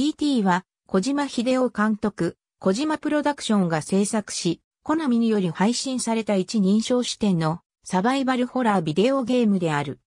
PT は、小島秀夫監督、小島プロダクションが制作し、コナミにより配信された一人称視点のサバイバルホラービデオゲームである。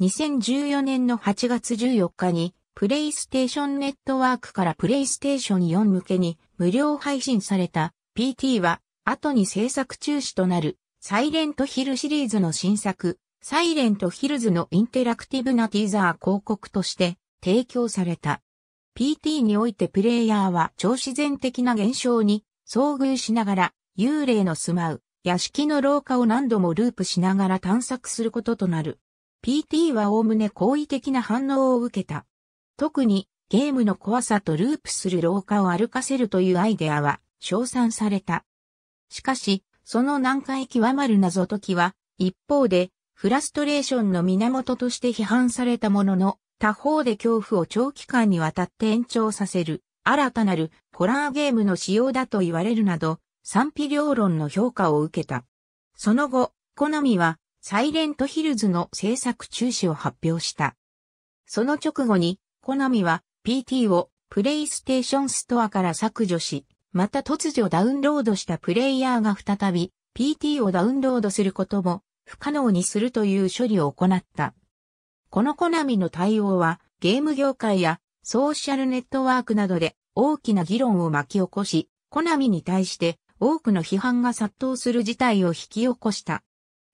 2014年の8月14日に、プレイステーションネットワークからプレイステーション4向けに無料配信された PT は、後に制作中止となる、サイレントヒルシリーズの新作、サイレントヒルズのインテラクティブなティーザー広告として提供された。PT においてプレイヤーは超自然的な現象に遭遇しながら幽霊の住まう屋敷の廊下を何度もループしながら探索することとなる。PT は概ね好意的な反応を受けた。特にゲームの怖さとループする廊下を歩かせるというアイデアは称賛された。しかし、その難解極まる謎解きは、一方で、フラストレーションの源として批判されたものの、他方で恐怖を長期間にわたって延長させる、新たなるホラーゲームの仕様だと言われるなど、賛否両論の評価を受けた。その後、コナミは、サイレントヒルズの制作中止を発表した。その直後に、コナミは PT をプレイステーションストアから削除し、また突如ダウンロードしたプレイヤーが再び PT をダウンロードすることも不可能にするという処理を行った。このコナミの対応はゲーム業界やソーシャルネットワークなどで大きな議論を巻き起こし、コナミに対して多くの批判が殺到する事態を引き起こした。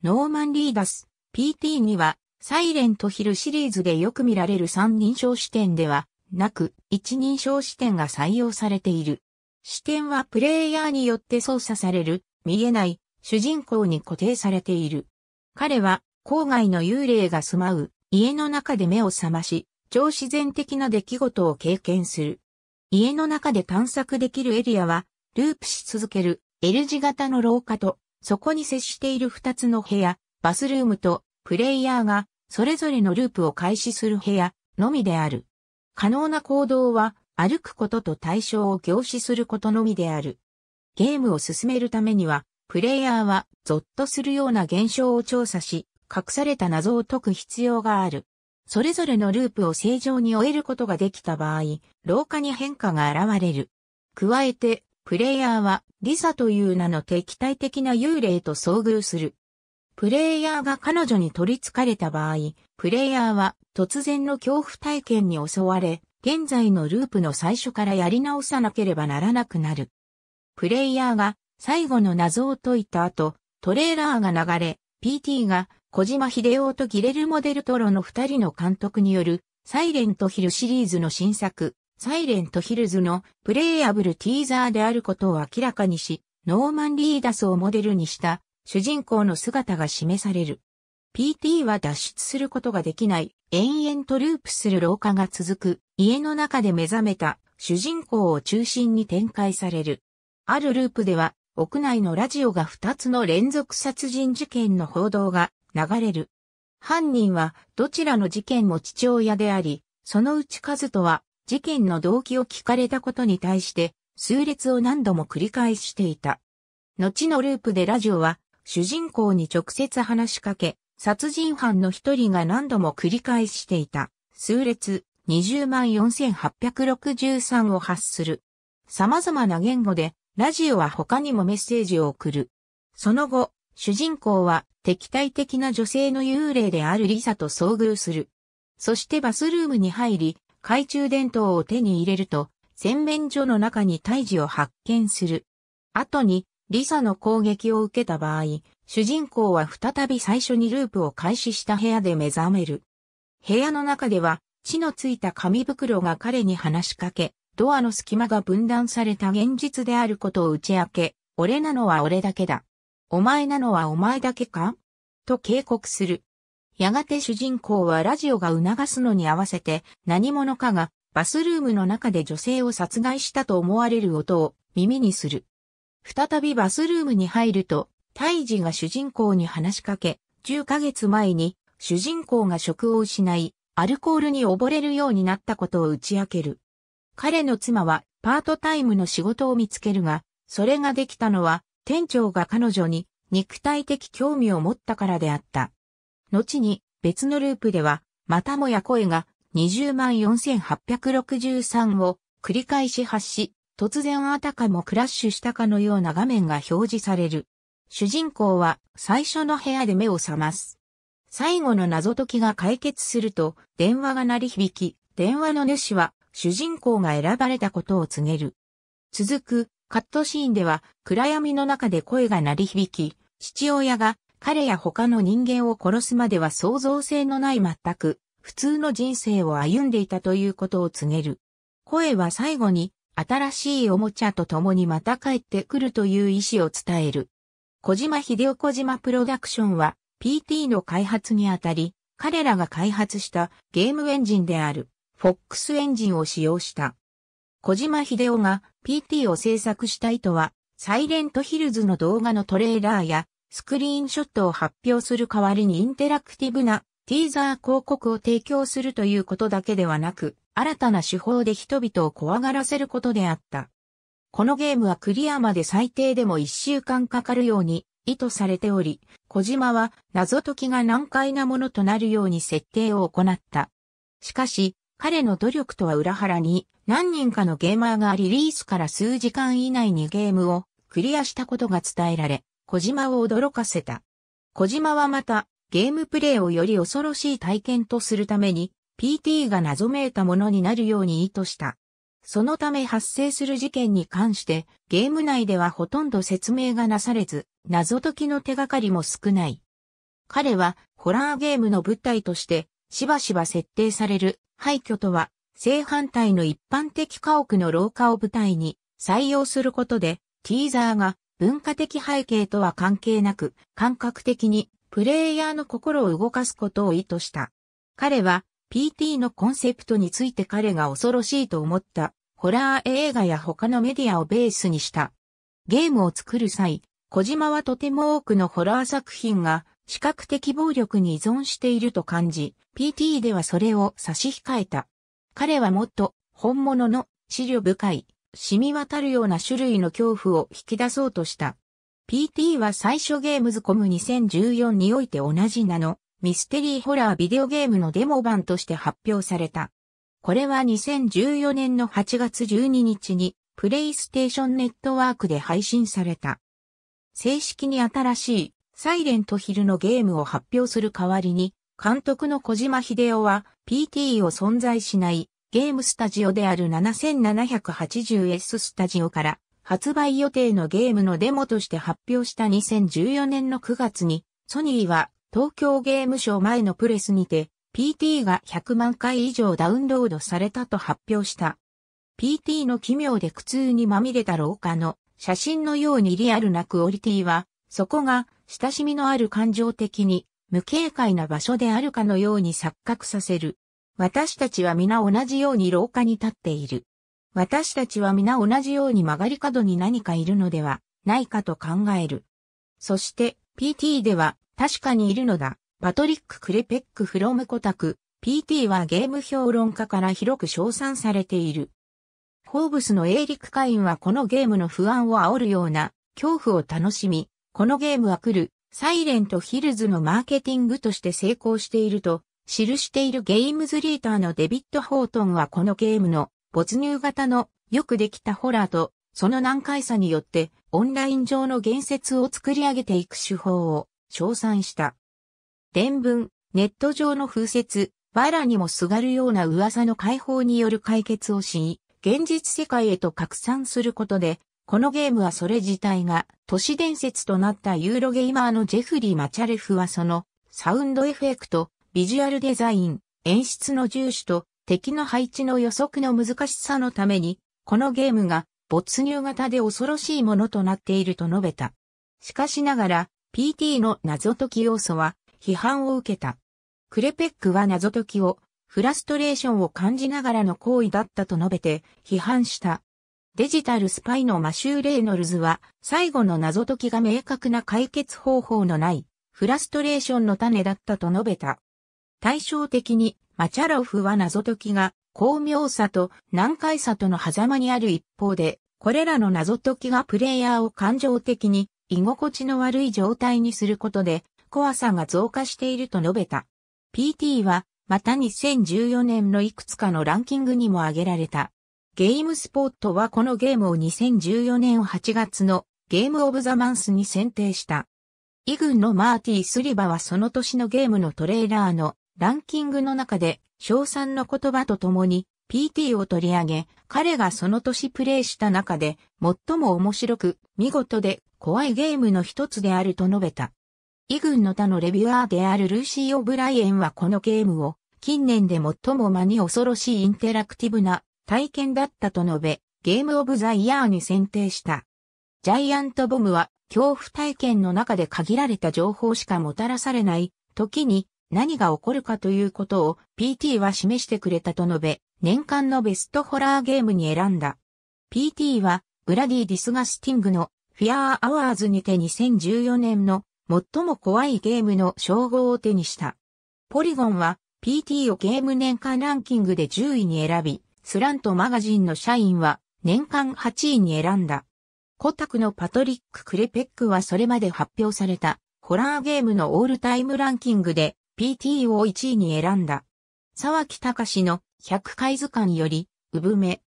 ノーマン・リーダス、PT には、サイレントヒルシリーズでよく見られる三人称視点ではなく、一人称視点が採用されている。視点はプレイヤーによって操作される、見えない、主人公に固定されている。彼は、郊外の幽霊が住まう、家の中で目を覚まし、超自然的な出来事を経験する。家の中で探索できるエリアは、ループし続ける L 字型の廊下と、そこに接している2つの部屋、バスルームと、プレイヤーが、それぞれのループを開始する部屋、のみである。可能な行動は、歩くことと対象を凝視することのみである。ゲームを進めるためには、プレイヤーは、ゾッとするような現象を調査し、隠された謎を解く必要がある。それぞれのループを正常に終えることができた場合、廊下に変化が現れる。加えて、プレイヤーはリサという名の敵対的な幽霊と遭遇する。プレイヤーが彼女に取り憑かれた場合、プレイヤーは突然の恐怖体験に襲われ、現在のループの最初からやり直さなければならなくなる。プレイヤーが最後の謎を解いた後、トレーラーが流れ、PT が小島秀夫とギレルモ・デルトロの二人の監督による、サイレントヒルシリーズの新作、サイレントヒルズのプレイアブルティーザーであることを明らかにし、ノーマン・リーダスをモデルにした主人公の姿が示される。PT は脱出することができない、延々とループする廊下が続く、家の中で目覚めた主人公を中心に展開される。あるループでは、屋内のラジオが2つの連続殺人事件の報道が流れる。犯人はどちらの事件も父親であり、そのうち和人は事件の動機を聞かれたことに対して数列を何度も繰り返していた。後のループでラジオは主人公に直接話しかけ、殺人犯の一人が何度も繰り返していた。数列204,863を発する。様々な言語でラジオは他にもメッセージを送る。その後、主人公は敵対的な女性の幽霊であるリサと遭遇する。そしてバスルームに入り、懐中電灯を手に入れると、洗面所の中に胎児を発見する。後に、リサの攻撃を受けた場合、主人公は再び最初にループを開始した部屋で目覚める。部屋の中では、血のついた紙袋が彼に話しかけ、ドアの隙間が分断された現実であることを打ち明け、俺なのは俺だけだ。お前なのはお前だけかと警告する。やがて主人公はラジオが促すのに合わせて何者かがバスルームの中で女性を殺害したと思われる音を耳にする。再びバスルームに入ると、タイジが主人公に話しかけ、10ヶ月前に主人公が職を失い、アルコールに溺れるようになったことを打ち明ける。彼の妻はパートタイムの仕事を見つけるが、それができたのは店長が彼女に肉体的興味を持ったからであった。後に別のループでは、またもや声が204,863を繰り返し発し、突然あたかもクラッシュしたかのような画面が表示される。主人公は最初の部屋で目を覚ます。最後の謎解きが解決すると、電話が鳴り響き、電話の主は主人公が選ばれたことを告げる。続くカットシーンでは暗闇の中で声が鳴り響き、父親が彼や他の人間を殺すまでは創造性のない全く普通の人生を歩んでいたということを告げる。声は最後に新しいおもちゃと共にまた帰ってくるという意思を伝える。小島秀夫小島プロダクションは PT の開発にあたり、彼らが開発したゲームエンジンである FOX エンジンを使用した。小島秀夫が PT を制作した意図は、サイレントヒルズの動画のトレーラーやスクリーンショットを発表する代わりにインテラクティブなティーザー広告を提供するということだけではなく、新たな手法で人々を怖がらせることであった。このゲームはクリアまで最低でも1週間かかるように意図されており、小島は謎解きが難解なものとなるように設定を行った。しかし、彼の努力とは裏腹に何人かのゲーマーがリリースから数時間以内にゲームをクリアしたことが伝えられ、小島を驚かせた。小島はまたゲームプレイをより恐ろしい体験とするために PT が謎めいたものになるように意図した。そのため発生する事件に関してゲーム内ではほとんど説明がなされず、謎解きの手がかりも少ない。彼はホラーゲームの物体としてしばしば設定される廃墟とは、正反対の一般的家屋の廊下を舞台に採用することで、ティーザーが文化的背景とは関係なく、感覚的にプレイヤーの心を動かすことを意図した。彼は PT のコンセプトについて彼が恐ろしいと思ったホラー映画や他のメディアをベースにした。ゲームを作る際、小島はとても多くのホラー作品が視覚的暴力に依存していると感じ、PT ではそれを差し控えた。彼はもっと本物の資料深い、染み渡るような種類の恐怖を引き出そうとした。PT は最初ゲームズコム2014において同じ名のミステリーホラービデオゲームのデモ版として発表された。これは2014年の8月12日にプレイステーションネットワークで配信された。正式に新しいサイレントヒルのゲームを発表する代わりに、監督の小島秀夫は PT を存在しないゲームスタジオである 7780S スタジオから発売予定のゲームのデモとして発表した2014年の9月に、ソニーは東京ゲームショー前のプレスにて PT が100万回以上ダウンロードされたと発表した。PT の奇妙で苦痛にまみれた廊下の写真のようにリアルなクオリティは、そこが親しみのある感情的に無警戒な場所であるかのように錯覚させる。私たちは皆同じように廊下に立っている。私たちは皆同じように曲がり角に何かいるのではないかと考える。そして PT では確かにいるのだ。パトリック・クレペック・フロム・コタク。PT はゲーム評論家から広く称賛されている。ホーブスのエイリック・カインはこのゲームの不安を煽るような恐怖を楽しみ、このゲームは来る、サイレントヒルズのマーケティングとして成功していると、記しているゲームズリーターのデビッド・ホートンはこのゲームの没入型のよくできたホラーと、その難解さによってオンライン上の言説を作り上げていく手法を称賛した。伝文、ネット上の風説、藁にもすがるような噂の解放による解決をし、現実世界へと拡散することで、このゲームはそれ自体が都市伝説となったユーロゲイマーのジェフリー・マチャレフはそのサウンドエフェクト、ビジュアルデザイン、演出の重視と敵の配置の予測の難しさのために、このゲームが没入型で恐ろしいものとなっていると述べた。しかしながら、PT の謎解き要素は批判を受けた。クレペックは謎解きをフラストレーションを感じながらの行為だったと述べて批判した。デジタルスパイのマシュー・レイノルズは、最後の謎解きが明確な解決方法のない、フラストレーションの種だったと述べた。対照的に、マチャロフは謎解きが、巧妙さと難解さとの狭間にある一方で、これらの謎解きがプレイヤーを感情的に居心地の悪い状態にすることで怖さが増加していると述べた。PT はまた2014年のいくつかのランキングにも挙げられた。ゲームスポットはこのゲームを2014年8月のゲームオブザマンスに選定した。イグンのマーティ・スリバはその年のゲームのトレーラーのランキングの中で賞賛の言葉とともに PT を取り上げ、彼がその年プレイした中で最も面白く見事で怖いゲームの一つであると述べた。イグンの他のレビュアーであるルーシー・オブライエンはこのゲームを近年で最も間に恐ろしいインテラクティブな体験だったと述べ、ゲームオブザイヤーに選定した。ジャイアントボムは恐怖体験の中で限られた情報しかもたらされない時に何が起こるかということを PT は示してくれたと述べ、年間のベストホラーゲームに選んだ。PT はブラディ・ディスガスティングのフィアー・アワーズにて2014年の最も怖いゲームの称号を手にした。ポリゴンは PT をゲーム年間ランキングで10位に選び、スラントマガジンの社員は年間8位に選んだ。コタクのパトリック・クレペックはそれまで発表されたホラーゲームのオールタイムランキングで PT を1位に選んだ。沢木隆の100回図鑑より、産め。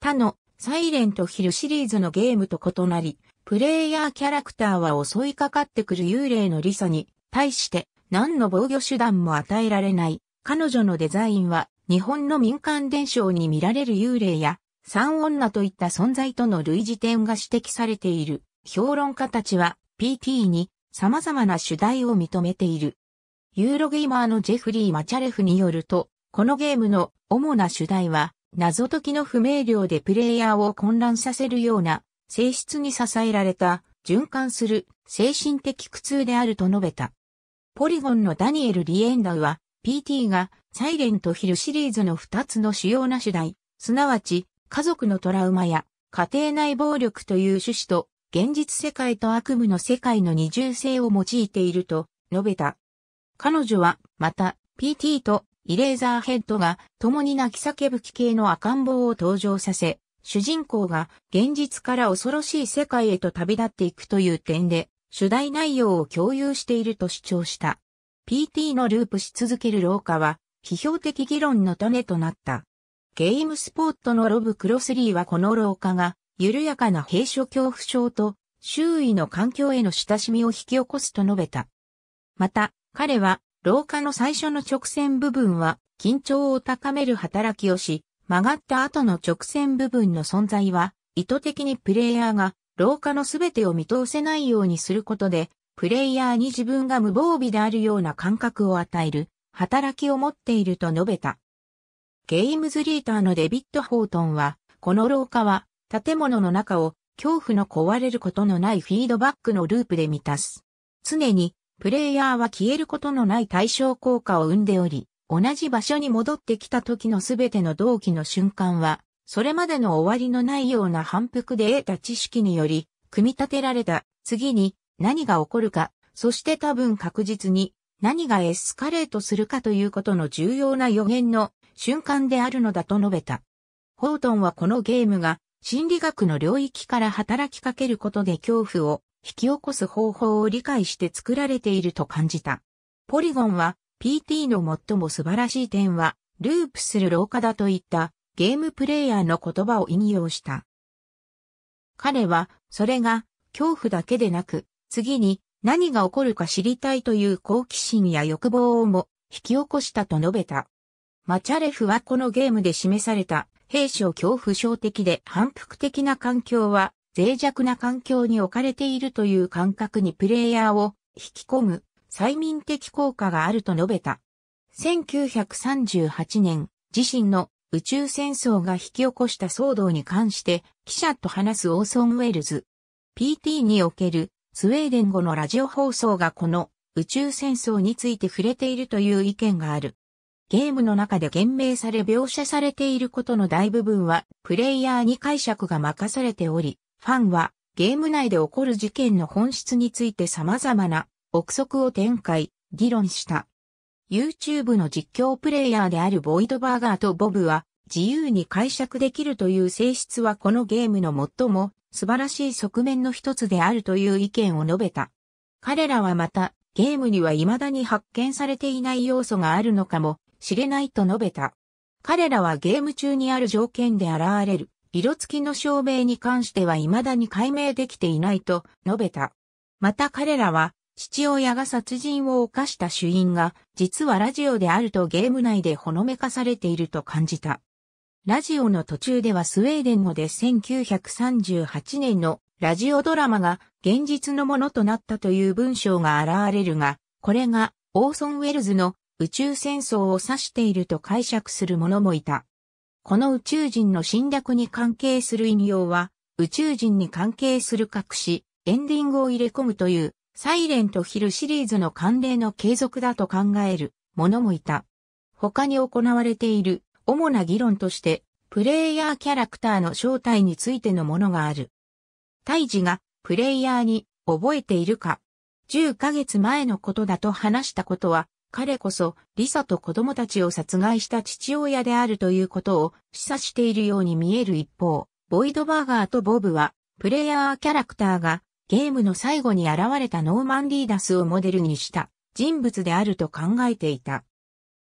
他のサイレントヒルシリーズのゲームと異なり、プレイヤーキャラクターは襲いかかってくる幽霊のリサに対して何の防御手段も与えられない。彼女のデザインは日本の民間伝承に見られる幽霊や、三女といった存在との類似点が指摘されている。評論家たちは PT に様々な主題を認めている。ユーロゲーマーのジェフリー・マチャレフによると、このゲームの主な主題は、謎解きの不明瞭でプレイヤーを混乱させるような性質に支えられた循環する精神的苦痛であると述べた。ポリゴンのダニエル・リエンダウは PT がサイレントヒルシリーズの2つの主要な主題、すなわち、家族のトラウマや、家庭内暴力という趣旨と、現実世界と悪夢の世界の二重性を用いていると述べた。彼女は、また、PT とイレーザーヘッドが共に泣き叫ぶ気系の赤ん坊を登場させ、主人公が現実から恐ろしい世界へと旅立っていくという点で、主題内容を共有していると主張した。PT のループし続ける廊下は、批評的議論の種となった。ゲームスポットのロブクロスリーはこの廊下が、緩やかな閉所恐怖症と、周囲の環境への親しみを引き起こすと述べた。また、彼は、廊下の最初の直線部分は、緊張を高める働きをし、曲がった後の直線部分の存在は、意図的にプレイヤーが、廊下の全てを見通せないようにすることで、プレイヤーに自分が無防備であるような感覚を与える、働きを持っていると述べた。ゲームズリーターのデビッド・ホートンは、この廊下は建物の中を恐怖の壊れることのないフィードバックのループで満たす。常にプレイヤーは消えることのない対象効果を生んでおり、同じ場所に戻ってきた時のすべての同期の瞬間は、それまでの終わりのないような反復で得た知識により、組み立てられた、次に何が起こるか、そして多分確実に何がエスカレートするかということの重要な予言の瞬間であるのだと述べた。ホートンはこのゲームが心理学の領域から働きかけることで恐怖を引き起こす方法を理解して作られていると感じた。ポリゴンは PT の最も素晴らしい点はループする廊下だといったゲームプレイヤーの言葉を引用した。彼はそれが恐怖だけでなく次に何が起こるか知りたいという好奇心や欲望をも引き起こしたと述べた。マチャレフはこのゲームで示された兵士を恐怖症的で反復的な環境は脆弱な環境に置かれているという感覚にプレイヤーを引き込む催眠的効果があると述べた。1938年、自身の宇宙戦争が引き起こした騒動に関して記者と話すオーソン・ウェルズ。PT におけるスウェーデン語のラジオ放送がこの宇宙戦争について触れているという意見がある。ゲームの中で言明され描写されていることの大部分はプレイヤーに解釈が任されており、ファンはゲーム内で起こる事件の本質について様々な憶測を展開、議論した。YouTube の実況プレイヤーであるボイドバーガーとボブは自由に解釈できるという性質はこのゲームの最も素晴らしい側面の一つであるという意見を述べた。彼らはまた、ゲームには未だに発見されていない要素があるのかもしれないと述べた。彼らはゲーム中にある条件で現れる色付きの証明に関しては未だに解明できていないと述べた。また彼らは父親が殺人を犯した主因が実はラジオであるとゲーム内でほのめかされていると感じた。ラジオの途中ではスウェーデン語で1938年のラジオドラマが現実のものとなったという文章が現れるが、これがオーソン・ウェルズの宇宙戦争を指していると解釈する者もいた。この宇宙人の侵略に関係する引用は、宇宙人に関係する隠し、エンディングを入れ込むという、サイレントヒルシリーズの慣例の継続だと考える者もいた。他に行われている主な議論として、プレイヤーキャラクターの正体についてのものがある。胎児がプレイヤーに覚えているか、10ヶ月前のことだと話したことは、彼こそリサと子供たちを殺害した父親であるということを示唆しているように見える一方、ボイドバーガーとボブは、プレイヤーキャラクターがゲームの最後に現れたノーマン・リーダスをモデルにした人物であると考えていた。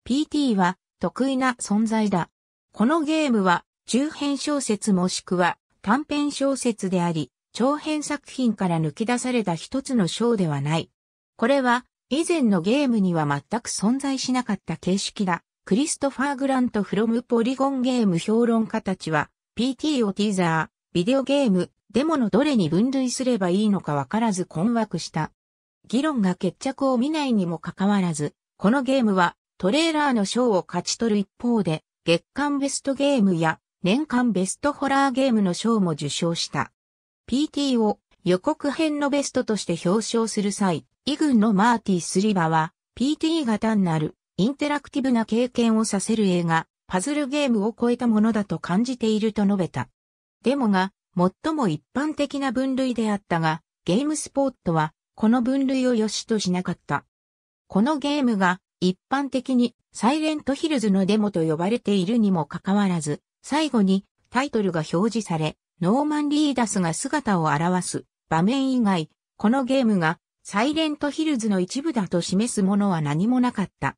PT は得意な存在だ。このゲームは、中編小説もしくは短編小説であり、長編作品から抜き出された一つの章ではない。これは、以前のゲームには全く存在しなかった形式だ。クリストファー・グラント・フロム・ポリゴンゲーム評論家たちは、PT をティーザー、ビデオゲーム、デモのどれに分類すればいいのかわからず困惑した。議論が決着を見ないにもかかわらず、このゲームはトレーラーの賞を勝ち取る一方で、月間ベストゲームや年間ベストホラーゲームの賞も受賞した。PT を予告編のベストとして表彰する際、イグンのマーティスリバは、PT が単なるインテラクティブな経験をさせる映画、パズルゲームを超えたものだと感じていると述べた。デモが最も一般的な分類であったが、ゲームスポットはこの分類を良しとしなかった。このゲームが一般的にサイレントヒルズのデモと呼ばれているにもかかわらず、最後にタイトルが表示され、ノーマン・リーダスが姿を現す場面以外、このゲームがサイレントヒルズの一部だと示すものは何もなかった。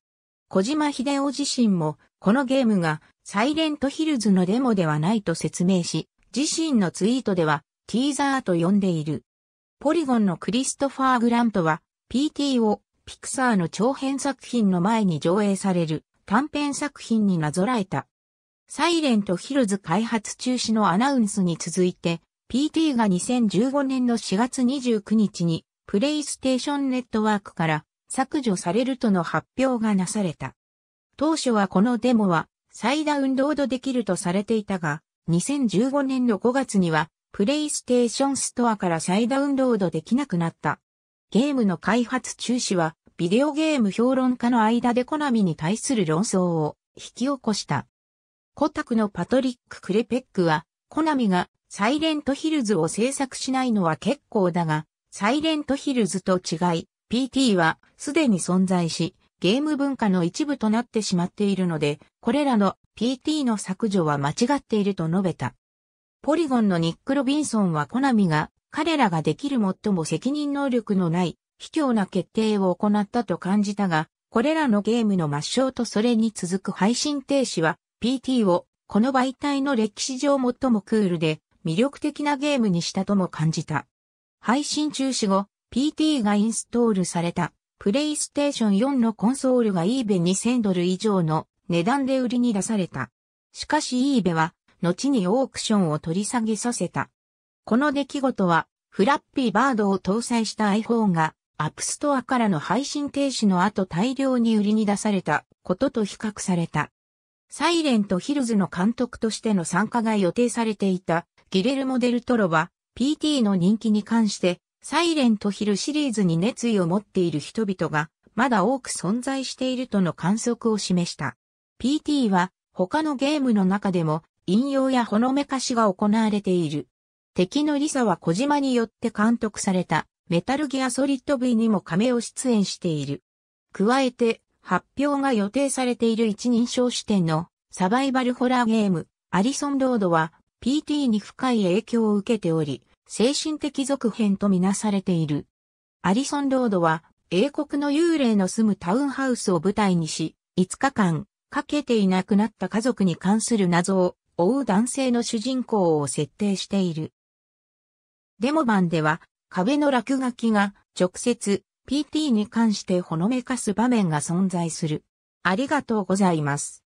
小島秀夫自身も、このゲームがサイレントヒルズのデモではないと説明し、自身のツイートではティーザーと呼んでいる。ポリゴンのクリストファー・グラントは PTO ピクサーの長編作品の前に上映される短編作品になぞらえた。サイレントヒルズ開発中止のアナウンスに続いて、PT が2015年の4月29日に、プレイステーションネットワークから削除されるとの発表がなされた。当初はこのデモは再ダウンロードできるとされていたが、2015年の5月には、プレイステーションストアから再ダウンロードできなくなった。ゲームの開発中止は、ビデオゲーム評論家の間でコナミに対する論争を引き起こした。コタクのパトリック・クレペックは、コナミがサイレントヒルズを制作しないのは結構だが、サイレントヒルズと違い、PT はすでに存在し、ゲーム文化の一部となってしまっているので、これらの PT の削除は間違っていると述べた。ポリゴンのニック・ロビンソンはコナミが彼らができる最も責任能力のない、卑怯な決定を行ったと感じたが、これらのゲームの抹消とそれに続く配信停止は、PT をこの媒体の歴史上最もクールで魅力的なゲームにしたとも感じた。配信中止後、PT がインストールされた、プレイステーション4のコンソールが eBay2000 ドル以上の値段で売りに出された。しかし eBay は、後にオークションを取り下げさせた。この出来事は、フラッピーバードを搭載した iPhone が、アップストアからの配信停止の後大量に売りに出されたことと比較された。サイレントヒルズの監督としての参加が予定されていたギレルモデルトロは PT の人気に関してサイレントヒルシリーズに熱意を持っている人々がまだ多く存在しているとの観測を示した。PT は他のゲームの中でも引用やほのめかしが行われている。敵のリサは小島によって監督されたメタルギアソリッド V にも亀を出演している。加えて、発表が予定されている一人称視点のサバイバルホラーゲーム、アリソンロードは PT に深い影響を受けており、精神的続編とみなされている。アリソンロードは英国の幽霊の住むタウンハウスを舞台にし、5日間かけていなくなった家族に関する謎を追う男性の主人公を設定している。デモ版では壁の落書きが直接 PT に関してほのめかす場面が存在する。ありがとうございます。